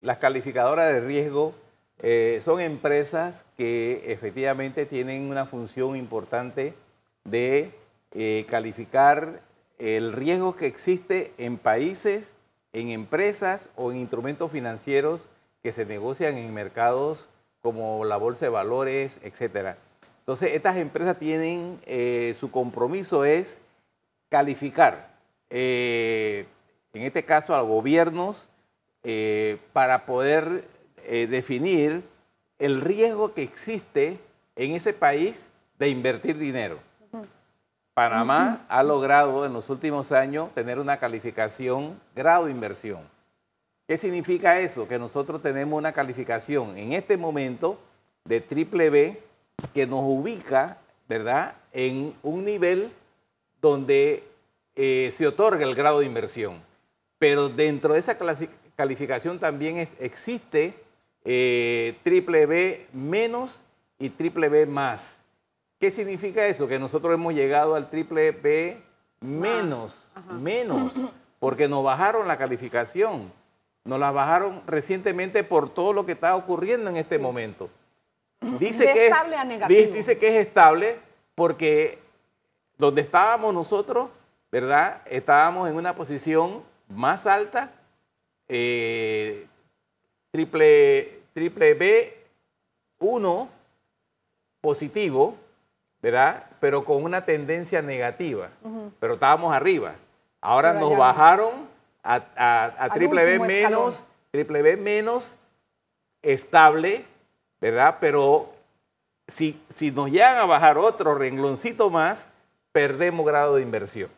Las calificadoras de riesgo eh, son empresas que efectivamente tienen una función importante de eh, calificar el riesgo que existe en países, en empresas o en instrumentos financieros que se negocian en mercados como la bolsa de valores, etc. Entonces, estas empresas tienen, eh, su compromiso es calificar, en este caso, a gobiernos eh, para poder eh, definir el riesgo que existe en ese país de invertir dinero. Panamá ha logrado en los últimos años tener una calificación grado de inversión. ¿Qué significa eso? Que nosotros tenemos una calificación en este momento de triple B que nos ubica, ¿verdad?, en un nivel donde eh, se otorga el grado de inversión. Pero dentro de esa clasificación, calificación también existe eh, triple B menos y triple B más. ¿Qué significa eso? Que nosotros hemos llegado al triple B menos, ah, menos, porque nos bajaron la calificación. Nos la bajaron recientemente por todo lo que está ocurriendo en este momento. dice que es estable porque donde estábamos nosotros, ¿verdad? Estábamos en una posición más alta eh, triple, triple B1 positivo, ¿verdad? Pero con una tendencia negativa. Pero estábamos arriba. Ahora nos bajaron a, triple B menos, triple B menos estable, ¿verdad? Pero si, si nos llegan a bajar otro rengloncito más, perdemos grado de inversión.